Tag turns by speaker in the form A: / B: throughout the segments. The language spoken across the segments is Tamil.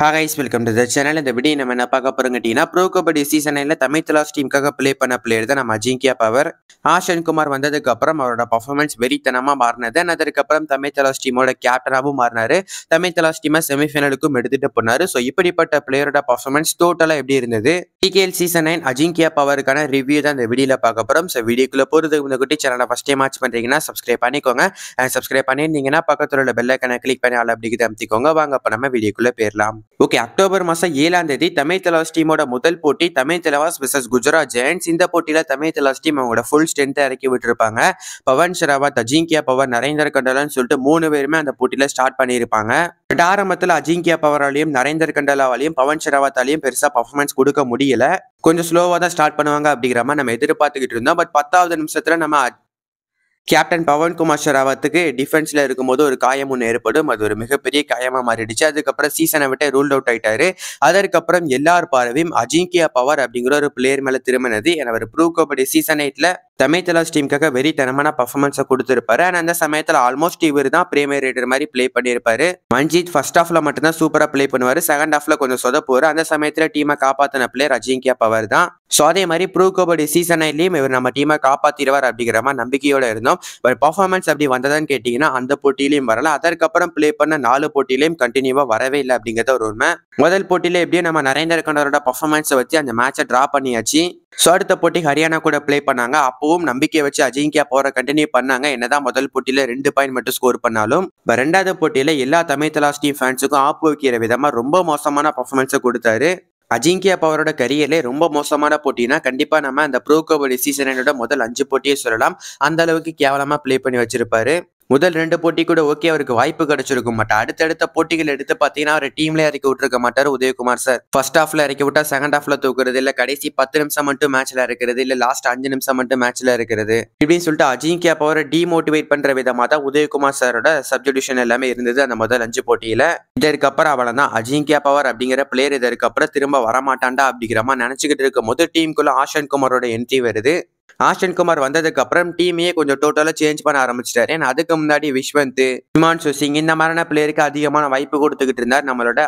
A: ஹாய்ஸ் வெல்கம் டு த சேனல் இந்த வீடியோ நம்ம என்ன பார்க்க போகிறோம் கேட்டிங்கன்னா ப்ரோ கபடி சீசனில் தமிழ் தலாஸ் டீமுக்காக ப்ளே பண்ண பிளேயர் தான் நம்ம அஜிங்கியா பவர் ஆஷன் குமார் வந்ததுக்கப்புறம் அவரோட பர்ஃபார்மன்ஸ் வெறித்தனமாக மாறினது அண்ட் அதற்கப்புறம் தமிழ் தலாஸ் டீமோட கேப்டனாகவும் மாறினார் தமிழ் தலாஸ் டீமை செமிஃபைனலுக்கும் எடுத்துகிட்டு போனார் ஸோ இப்படிப்பட்ட பிளேயரோட பர்ஃபார்மன்ஸ் டோட்டலாக எப்படி இருந்தது டிகேஎல் சீசன் நைன் அஜிங்கியா பவருக்கான ரிவ்யூ தான் இந்த வீடியோவில் பார்க்க போகிறோம் ஸோ வீடியோக்குள்ளே போகிறதுக்கு இந்த குட்டி சேனலை ஃபஸ்ட் டைம் வாட்ச் பண்ணுறீங்கன்னா சப்ஸ்கிரைப் பண்ணிக்கோங்க அண்ட் சப்ஸ்கிரைப் பண்ணியிருந்தீங்கன்னா பக்கத்தில் உள்ள பெல்லைக்கான கிளிக் பண்ணி ஆள் அப்படிக்கு அமுத்திக்கோங்க வாங்க அப்போ நம்ம வீடியோக்குள்ளே போயிடலாம் ஓகே அக்டோபர் மாசம் ஏழாம் தேதி தமிழ் தலவாஸ் டீமோட முதல் போட்டி தமிழ் தலவாஸ் விசஸ் குஜராத் ஜெயண்ட்ஸ் இந்த போட்டியில தமிழ் தலவாஸ் டீம் அவங்களோட ஃபுல் ஸ்ட்ரென்த்தை இறக்கி விட்டுருப்பாங்க பவன் ஷராவத் அஜிங்கியா பவர் நரேந்தர் கண்டலான்னு சொல்லிட்டு மூணு பேருமே அந்த போட்டியில ஸ்டார்ட் பண்ணியிருப்பாங்க பட் ஆரம்பத்தில் அஜிங்கியா பவராலையும் நரேந்தர் கண்டலாவாலையும் பவன் ஷராவத்தாலையும் பெருசா பர்ஃபார்மன்ஸ் கொடுக்க முடியல கொஞ்சம் ஸ்லோவாக தான் ஸ்டார்ட் பண்ணுவாங்க அப்படிங்கிற மாதிரி நம்ம எதிர்பார்த்துக்கிட்டு இருந்தோம் பட் பத்தாவது நிமிஷத்தில் நம்ம கேப்டன் பவன்குமார் ஷெராவத்துக்கு டிஃபென்ஸில் இருக்கும்போது ஒரு காயம் ஒன்று ஏற்படும் அது ஒரு மிகப்பெரிய காயமாக மாறிடுச்சு அதுக்கப்புறம் சீசனை விட்டு ரூல் அவுட் ஆயிட்டாரு அதற்கப்புறம் எல்லார் பார்வையும் அஜிங்கியா பவர் அப்படிங்கிற ஒரு பிளேயர் மேலே திரும்பினது அவர் ப்ரூ கபடி சீசன் எயிட்டில் தமிழ் தலாஸ் டீமுக்காக தனமான பர்ஃபார்மன்ஸை கொடுத்துருப்பாரு அண்ட் அந்த சமயத்தில் ஆல்மோஸ்ட் இவர் தான் பிரீமியர் ரேடர் மாதிரி பிளே பண்ணியிருப்பாரு மன்ஜித் ஃபர்ஸ்ட் ஹாஃப்ல மட்டும்தான் சூப்பராக பிளே பண்ணுவார் செகண்ட் ஹாஃப்ல கொஞ்சம் சொதப்போரு அந்த சமயத்தில் டீமை காப்பாற்றின பிளேயர் அஜிங்கியா பவர் தான் ஸோ அதே மாதிரி ப்ரூ கபடி சீசன்லையும் இவர் நம்ம டீமை காப்பாற்றிடுவார் அப்படிங்கிற மாதிரி நம்பிக்கையோடு இருந்தோம் பட் பர்ஃபார்மன்ஸ் அப்படி வந்ததான்னு கேட்டீங்கன்னா அந்த போட்டியிலையும் வரல அதற்கப்புறம் ப்ளே பண்ண நாலு போட்டியிலையும் கண்டினியூவாக வரவே இல்லை அப்படிங்கிறத ஒரு உண்மை முதல் போட்டியில எப்படியும் நம்ம நரேந்திர கண்டரோட பர்ஃபார்மன்ஸை வச்சு அந்த மேட்சை ட்ரா பண்ணியாச்சு ஸோ அடுத்த போட்டி ஹரியானா கூட ப்ளே பண்ணாங்க அப்போ அப்பவும் நம்பிக்கை வச்சு அஜிங்கியா போற கண்டினியூ பண்ணாங்க என்னதான் முதல் போட்டியில ரெண்டு பாயிண்ட் மட்டும் ஸ்கோர் பண்ணாலும் ரெண்டாவது போட்டியில எல்லா தமிழ் தலாஸ் டீம் ஃபேன்ஸுக்கும் ஆப்பு வைக்கிற விதமா ரொம்ப மோசமான பர்ஃபார்மன்ஸை கொடுத்தாரு அஜிங்கியா பவரோட கரியர்லே ரொம்ப மோசமான போட்டினா கண்டிப்பா நம்ம அந்த ப்ரோ கபடி சீசனோட முதல் அஞ்சு போட்டியை சொல்லலாம் அந்த அளவுக்கு கேவலமா பிளே பண்ணி வச்சிருப்பாரு முதல் ரெண்டு போட்டி கூட ஓகே அவருக்கு வாய்ப்பு கிடைச்சிருக்கும் பட் அடுத்தடுத்த போட்டிகள் எடுத்து பார்த்தீங்கன்னா அவர் டீம்லேயே இறக்கி விட்டுருக்க மாட்டார் உதயகுமார் சார் ஃபர்ஸ்ட் ஹாஃப்ல இறக்கி விட்டா செகண்ட் ஹாஃப்ல தூக்குறது இல்லை கடைசி பத்து நிமிஷம் மட்டும் மேட்ச்ல இருக்கிறது இல்லை லாஸ்ட் அஞ்சு நிமிஷம் மட்டும் மேட்ச்ல இருக்கிறது இப்படின்னு சொல்லிட்டு அஜிங்கியா பவரை டிமோட்டிவேட் பண்ற விதமாக தான் உதயகுமார் சாரோட சப்ஜெடியூஷன் எல்லாமே இருந்தது அந்த முதல் அஞ்சு போட்டியில இதற்கப்புறம் அவளை தான் அஜிங்கிய பவர் அப்படிங்கிற பிளேயர் இதற்கப்புறம் திரும்ப வரமாட்டாண்டா அப்படிங்கிற மாதிரி நினைச்சுக்கிட்டு இருக்கும் போது டீமுக்குள்ள ஆஷன் குமாரோட என்ட்ரி வருது ஆஷன் குமார் வந்ததுக்கு அப்புறம் டீமையே கொஞ்சம் டோட்டலாக சேஞ்ச் பண்ண ஆரம்பிச்சிட்டாரு ஏன்னா அதுக்கு முன்னாடி விஸ்வந்த் ஹிமான்சு சிங் இந்த மாதிரியான பிளேயருக்கு அதிகமான வாய்ப்பு கொடுத்துக்கிட்டு இருந்தார் நம்மளோட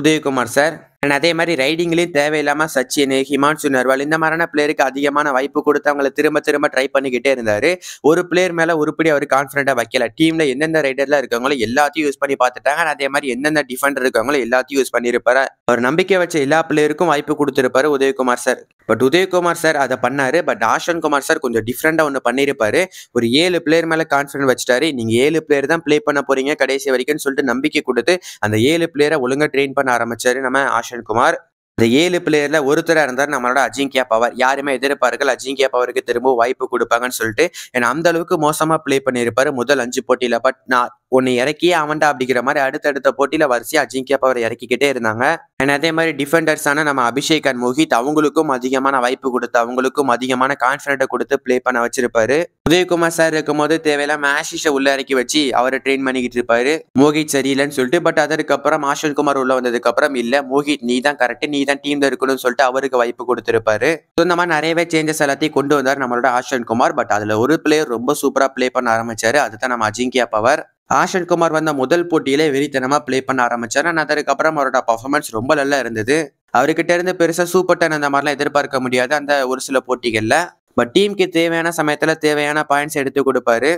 A: உதயகுமார் சார் அண்ட் அதே மாதிரி ரைடிங்லேயும் தேவையில்லாமல் சச்சின் ஹிமான்சு நர்வால் இந்த மாதிரியான பிளேயருக்கு அதிகமான வாய்ப்பு கொடுத்து அவங்கள திரும்ப திரும்ப ட்ரை பண்ணிக்கிட்டே இருந்தார் ஒரு பிளேயர் மேலே உருப்படி அவர் கான்ஃபிடண்ட்டாக வைக்கல டீமில் எந்தெந்த ரைடரில் இருக்கவங்களோ எல்லாத்தையும் யூஸ் பண்ணி பார்த்துட்டாங்க அண்ட் அதே மாதிரி எந்தெந்த டிஃபெண்டர் இருக்கவங்களோ எல்லாத்தையும் யூஸ் பண்ணியிருப்பார் அவர் நம்பிக்கை வச்ச எல்லா பிளேயருக்கும் வாய்ப்பு கொடுத்துருப்பாரு Udayakumar sir but Udayakumar sir அதை பண்ணார் பட் ஆஷன் குமார் சார் கொஞ்சம் டிஃப்ரெண்டாக ஒன்று பண்ணியிருப்பார் ஒரு ஏழு பிளேயர் மேலே கான்ஃபிடன்ட் வச்சுட்டாரு நீங்கள் ஏழு பிளேயர் தான் ப்ளே பண்ண போகிறீங்க கடைசி வரைக்கும்னு சொல்லிட்டு நம்பிக்கை கொடுத்து அந்த ஏழு பிளேயரை ஒழுங்காக ட்ரெயின் பண்ண ஆரம்பித்தார் நம்ம ஆஷன் அஸ்வின் குமார் இந்த ஏழு பிளேயர்ல ஒருத்தராக இருந்தார் நம்மளோட அஜிங்கியா பவர் யாருமே எதிர்ப்பார்கள் அஜிங்கியா பவருக்கு திரும்ப வாய்ப்பு கொடுப்பாங்கன்னு சொல்லிட்டு ஏன்னா அந்த அளவுக்கு மோசமா பிளே பண்ணியிருப்பாரு முதல் அஞ்சு போட்டியில பட் நான் ஒன்னு இறக்கி அவன்டா அப்படிங்கிற மாதிரி அடுத்தடுத்த போட்டியில் வரிசையா அஜிங்கிய பவர் இறக்கிக்கிட்டே இருந்தாங்க அண்ட் அதே மாதிரி டிஃபெண்டர்ஸான நம்ம அபிஷேக் அண்ட் மோஹித் அவங்களுக்கும் அதிகமான வாய்ப்பு கொடுத்து அவங்களுக்கும் அதிகமான கான்ஃபிடென்ட்டை கொடுத்து ப்ளே பண்ண வச்சிருப்பாரு உதயகுமார் சார் இருக்கும்போது தேவையில்லாம ஆஷிஷை உள்ள இறக்கி வச்சு அவரை ட்ரெயின் பண்ணிக்கிட்டு இருப்பாரு மோஹித் சரியில்லைன்னு சொல்லிட்டு பட் அதற்கப்புறம் ஆஷன் குமார் உள்ள வந்ததுக்கு அப்புறம் இல்ல மோஹித் நீ தான் கரெக்ட் நீ தான் டீம்ல இருக்கணும்னு சொல்லிட்டு அவருக்கு வாய்ப்பு கொடுத்திருப்பாரு இந்த மாதிரி நிறையவே சேஞ்சஸ் எல்லாத்தையும் கொண்டு வந்தார் நம்மளோட ஆஷன் குமார் பட் அதுல ஒரு பிளேயர் ரொம்ப சூப்பரா பிளே பண்ண ஆரம்பிச்சாரு அதுதான் நம்ம அஜிங்கியா பவர் ஆஷன் குமார் வந்த முதல் போட்டியிலே வெறித்தனமாக ப்ளே பண்ண ஆரம்பித்தார் ஆனால் அதற்கப்புறம் அவரோட பர்ஃபார்மன்ஸ் ரொம்ப நல்லா இருந்தது அவர்கிட்ட இருந்து பெருசாக சூப்பர் டென் அந்த மாதிரிலாம் எதிர்பார்க்க முடியாது அந்த ஒரு சில போட்டிகளில் பட் டீமுக்கு தேவையான சமயத்தில் தேவையான பாயிண்ட்ஸ் எடுத்து கொடுப்பாரு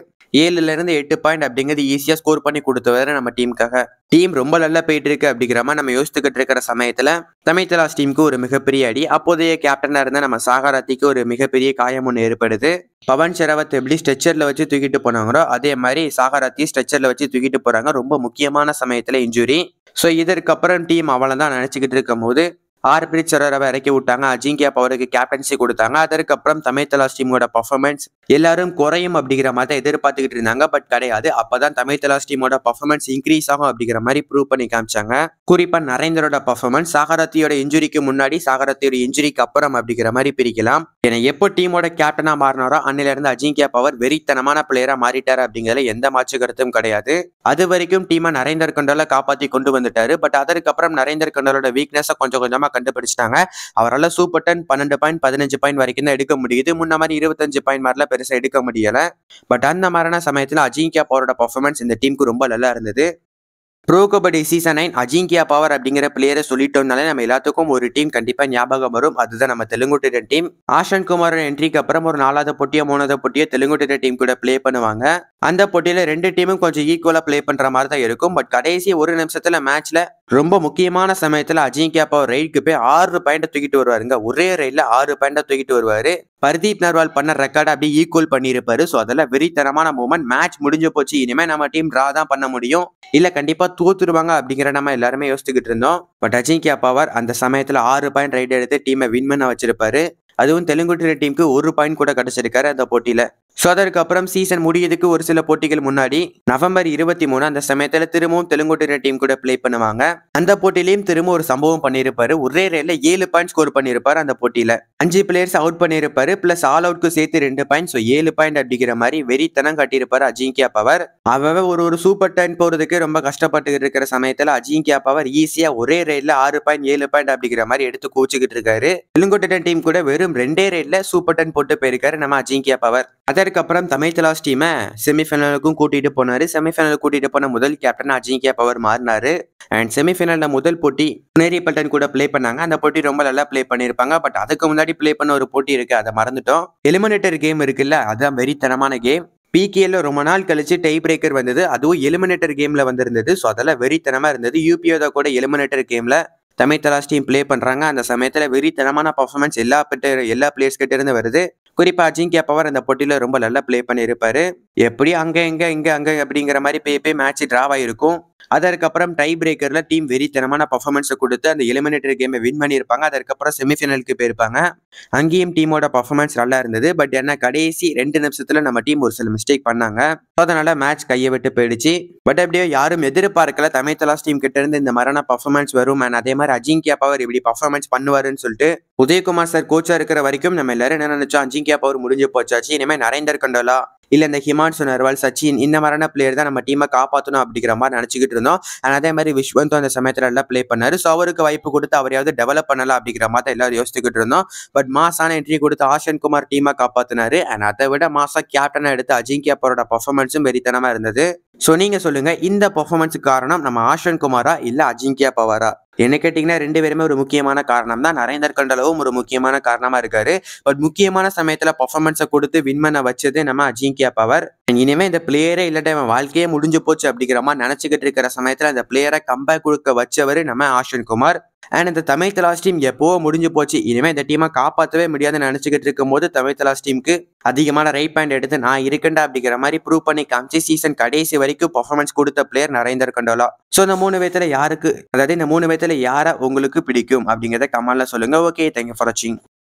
A: ஏழுலேருந்து எட்டு பாயிண்ட் அப்படிங்கிறது ஈஸியாக ஸ்கோர் பண்ணி கொடுத்தவர் நம்ம டீமுக்காக டீம் ரொம்ப நல்லா போயிட்டு இருக்கு அப்படிங்கிற மாதிரி நம்ம யோசித்துக்கிட்டு இருக்கிற சமயத்தில் தமிழ்தலாஸ் டீமுக்கு ஒரு மிகப்பெரிய அடி அப்போதைய கேப்டனாக இருந்த நம்ம சாகராத்திக்கு ஒரு மிகப்பெரிய காயம் ஒன்று ஏற்படுது பவன் ஷெராவத் எப்படி ஸ்ட்ரெச்சரில் வச்சு தூக்கிட்டு போனாங்களோ அதே மாதிரி சாகராத்தி ஸ்ட்ரெச்சரில் வச்சு தூக்கிட்டு போகிறாங்க ரொம்ப முக்கியமான சமயத்தில் இன்ஜுரி ஸோ இதற்கப்புறம் டீம் அவ்வளோ தான் நினச்சிக்கிட்டு இருக்கும் போது ஆர்பிரித் சரரவை இறக்கி விட்டாங்க அஜிங்கியா பவருக்கு கேப்டன்சி கொடுத்தாங்க அதற்கப்புறம் தமிழ் தலாஸ் டீமோட பர்ஃபார்மன்ஸ் எல்லாரும் குறையும் அப்படிங்கிற மாதிரி தான் எதிர்பார்த்துக்கிட்டு இருந்தாங்க பட் கிடையாது அப்பதான் தமிழ் தலாஸ் டீமோட பர்ஃபார்மன்ஸ் இன்க்ரீஸ் ஆகும் அப்படிங்கிற மாதிரி ப்ரூவ் பண்ணி காமிச்சாங்க குறிப்பா நரேந்திரோட பர்ஃபார்மன்ஸ் சாகரத்தியோட இன்ஜுரிக்கு முன்னாடி சாகரத்தியோட இன்ஜுரிக்கு அப்புறம் அப்படிங்கிற மாதிரி பிரிக்கலாம் ஏன்னா எப்போ டீமோட கேப்டனா மாறினாரோ அன்னில இருந்து அஜிங்கியா பவர் வெறித்தனமான பிளேயரா மாறிட்டார் அப்படிங்கிறதுல எந்த மாற்று கருத்தும் கிடையாது அது வரைக்கும் டீமை நரேந்தர் கண்டோல காப்பாத்தி கொண்டு வந்துட்டாரு பட் அதற்கப்புறம் நரேந்தர் கண்டோலோட வீக்னஸ் கொஞ்சம் கொஞ்சமா கண்டுபிடிச்சிட்டாங்க அவரால் சூப்பர் டென் பன்னெண்டு பாயிண்ட் பதினஞ்சு பாயிண்ட் வரைக்கும் தான் எடுக்க முடியுது முன்ன மாதிரி இருபத்தஞ்சு பாயிண்ட் மாதிரிலாம் பெருசாக எடுக்க முடியலை பட் அந்த மாதிரியான சமயத்தில் அஜிங்கியா போரோட பர்ஃபார்மன்ஸ் இந்த டீமுக்கு ரொம்ப நல்லா இருந்தது pro kabaddi season nine Ajinkya Pawar அப்படிங்கிற பிளேயரை சொல்லிட்டோம்னாலே நம்ம எல்லாத்துக்கும் ஒரு டீம் கண்டிப்பாக ஞாபகம் வரும் அதுதான் நம்ம தெலுங்குட்டு டீம் ஆஷன் குமாரோட என்ட்ரிக்கு அப்புறம் ஒரு நாலாவது போட்டியோ மூணாவது போட்டியோ தெலுங்குட்டு டீம் கூட பிளே பண்ணுவாங்க அந்த போட்டியில் ரெண்டு டீமும் கொஞ்சம் ஈக்குவலாக பிளே பண்ணுற மாதிரி தான் இருக்கும் பட் கடைசி ஒரு நிமிஷத்தில் மேட்ச்சில் ரொம்ப முக்கியமான சமயத்தில் அஜிங்கியா பவர் ரைடுக்கு போய் ஆறு பாயிண்டை தூக்கிட்டு வருவாருங்க ஒரே ரைடில் ஆறு பாயிண்டை தூக்கிட்டு வருவார் பர்தீப் நர்வால் பண்ண ரெக்கார்டை அப்படியே ஈக்குவல் பண்ணியிருப்பாரு ஸோ அதெல்லாம் வெறித்தனமான மூமெண்ட் மேட்ச் முடிஞ்சு போச்சு இனிமேல் நம்ம டீம் ட்ரா தான் பண்ண முடியும் இல்லை கண்டிப்பாக தோத்துருவாங்க அப்படிங்கிற நம்ம எல்லாருமே யோசிச்சுக்கிட்டு இருந்தோம் பட் அஜிங்கியா பவர் அந்த சமயத்தில் ஆறு பாயிண்ட் ரைட் எடுத்து டீமை வின் பண்ண வச்சிருப்பாரு அதுவும் தெலுங்கு டீமுக்கு ஒரு பாயிண்ட் கூட கிடைச்சிருக்காரு அந்த போட்டியில் ஸோ அதற்கப்புறம் சீசன் முடியதுக்கு ஒரு சில போட்டிகள் முன்னாடி நவம்பர் இருபத்தி மூணு அந்த சமயத்தில் திரும்பவும் தெலுங்குட்டின டீம் கூட பிளே பண்ணுவாங்க அந்த போட்டியிலையும் திரும்ப ஒரு சம்பவம் பண்ணியிருப்பாரு ஒரே ரேல ஏழு பாயிண்ட் ஸ்கோர் பண்ணியிருப்பாரு அந்த போட்டியில அஞ்சு பிளேயர்ஸ் அவுட் பண்ணியிருப்பாரு பிளஸ் ஆல் அவுட்க்கு சேர்த்து ரெண்டு பாயிண்ட் ஸோ ஏழு பாயிண்ட் அப்படிங்கிற மாதிரி வெறித்தனம் கட்டியிருப்பாரு அஜிங்கியா பவர் அவர் ஒரு ஒரு சூப்பர் டைன் போறதுக்கு ரொம்ப கஷ்டப்பட்டு இருக்கிற சமயத்தில் அஜிங்கியா பவர் ஈஸியா ஒரே ரேட்ல ஆறு பாயிண்ட் ஏழு பாயிண்ட் அப்படிங்கிற மாதிரி எடுத்து கூச்சிக்கிட்டு இருக்காரு தெலுங்குட்டின டீம் கூட வெறும் ரெண்டே ரேட்ல சூப்பர் டைன் போட்டு போயிருக்காரு நம்ம அஜிங்கியா பவர் அதை இதற்கு அப்புறம் தமிழ் தலாஸ் டீமை செமிஃபைனலுக்கும் கூட்டிகிட்டு போனார் செமிஃபைனல் கூட்டிகிட்டு போன முதல் கேப்டன் அஜிங்கியா பவர் மாறினார் அண்ட் செமிஃபைனலில் முதல் போட்டி புனேரி பட்டன் கூட ப்ளே பண்ணாங்க அந்த போட்டி ரொம்ப நல்லா ப்ளே பண்ணியிருப்பாங்க பட் அதுக்கு முன்னாடி ப்ளே பண்ண ஒரு போட்டி இருக்குது அதை மறந்துட்டோம் எலிமினேட்டர் கேம் இருக்குல்ல அதுதான் வெறித்தனமான கேம் பிகேல ரொம்ப நாள் கழிச்சு டை பிரேக்கர் வந்தது அதுவும் எலிமினேட்டர் கேம்ல வந்திருந்தது ஸோ அதெல்லாம் வெறித்தனமா இருந்தது தான் கூட எலிமினேட்டர் கேம்ல தமிழ் தலாஸ் டீம் பிளே பண்றாங்க அந்த சமயத்துல வெறித்தனமான பர்ஃபார்மன்ஸ் எல்லா எல்லா பிளேயர்ஸ் கிட்ட இருந்து வருது குறிப்பாக அஜிங்கிய பவர் அந்த போட்டியில் ரொம்ப நல்லா ப்ளே பண்ணியிருப்பார் எப்படி அங்கே இங்கே இங்கே அங்கே அப்படிங்கிற மாதிரி போய் போய் மேட்ச் ஆயிருக்கும் அதற்கப்புறம் டை பிரேக்கரில் டீம் வெறித்தனமான பர்ஃபார்மன்ஸை கொடுத்து அந்த எலிமினேட்டர் கேமை வின் பண்ணியிருப்பாங்க அதற்கப்புறம் செமிஃபைனலுக்கு போயிருப்பாங்க அங்கேயும் டீமோட பர்ஃபார்மன்ஸ் நல்லா இருந்தது பட் என்ன கடைசி ரெண்டு நிமிஷத்தில் நம்ம டீம் ஒரு சில மிஸ்டேக் பண்ணாங்க அதனால மேட்ச் கையை விட்டு போயிடுச்சு பட் அப்படியே யாரும் எதிர்பார்க்கல தமிழ் தலாஸ் டீம் கிட்ட இருந்து இந்த மாதிரியான பர்ஃபார்மன்ஸ் வரும் மேன் அதே மாதிரி அஜிங்கியா பவர் இப்படி பர்ஃபார்மன்ஸ் பண்ணுவாருன்னு சொல்லிட்டு உதயகுமார் சார் கோச்சா இருக்கிற வரைக்கும் நம்ம எல்லாரும் என்ன நினைச்சோம் அஜிங்கியா பவர் முடிஞ்சு போச்சாச்சு இனிமேல் நரேந்தர் கண்டோலா இல்லை இந்த ஹிமான்சு நர்வால் சச்சின் இந்த மாதிரியான பிளேயர் தான் நம்ம டீமை காப்பாற்றணும் அப்படிங்கிற மாதிரி நினச்சிக்கிட்டு இருந்தோம் ஆனால் அதே மாதிரி விஸ்வந்தும் அந்த சமயத்தில் எல்லாம் ப்ளே பண்ணார் ஸோ அவருக்கு வாய்ப்பு கொடுத்து அவரையாவது டெவலப் பண்ணலாம் அப்படிங்கிற மாதிரி தான் எல்லோரும் யோசிச்சுக்கிட்டு இருந்தோம் பட் மாசான என்ட்ரி கொடுத்து ஆஷன் குமார் டீமை காப்பாற்றினார் அண்ட் அதை விட மாசா கேப்டனாக எடுத்து அஜிங்கிய அப்பரோட பர்ஃபார்மன்ஸும் வெறித்தனமாக இருந்தது ஸோ நீங்கள் சொல்லுங்கள் இந்த பர்ஃபார்மன்ஸுக்கு காரணம் நம்ம ஆஷன் குமாரா இல்லை அஜிங்கியா பவாரா என்ன கேட்டிங்கன்னா ரெண்டு பேருமே ஒரு முக்கியமான காரணம் தான் நரேந்தர் கண்டலவும் ஒரு முக்கியமான காரணமாக இருக்காரு பட் முக்கியமான சமயத்தில் பர்ஃபார்மன்ஸை கொடுத்து வின் பண்ண வச்சது நம்ம அஜிங்கியா பவர் இனிமேல் இந்த பிளேயரே இல்லாட்ட அவன் வாழ்க்கையே முடிஞ்சு போச்சு அப்படிங்கிற மாதிரி நினச்சிக்கிட்டு இருக்கிற சமயத்தில் அந்த பிளேயரை கம்பேக் கொடுக்க வச்சவர் நம்ம ஆஷன் குமார் அண்ட் இந்த தமிழ் தலாஸ் டீம் எப்போவோ முடிஞ்சு போச்சு இனிமே இந்த டீமை காப்பாற்றவே முடியாதுன்னு நினச்சிக்கிட்டு இருக்கும்போது தமிழ் தலாஸ் டீமுக்கு அதிகமான ரைட் பேண்ட் எடுத்து நான் இருக்கேன்டா அப்படிங்கிற மாதிரி ப்ரூவ் பண்ணி காமிச்சு சீசன் கடைசி வரைக்கும் பர்ஃபார்மன்ஸ் கொடுத்த பிளேயர் நரேந்தர் கண்டோலா ஸோ இந்த மூணு பேத்துல யாருக்கு அதாவது இந்த மூணு பேத்துல யாரை உங்களுக்கு பிடிக்கும் அப்படிங்கிறத கமெண்ட்ல சொல்லுங்க ஓகே தேங்க்யூ ஃபார் வாட்சிங்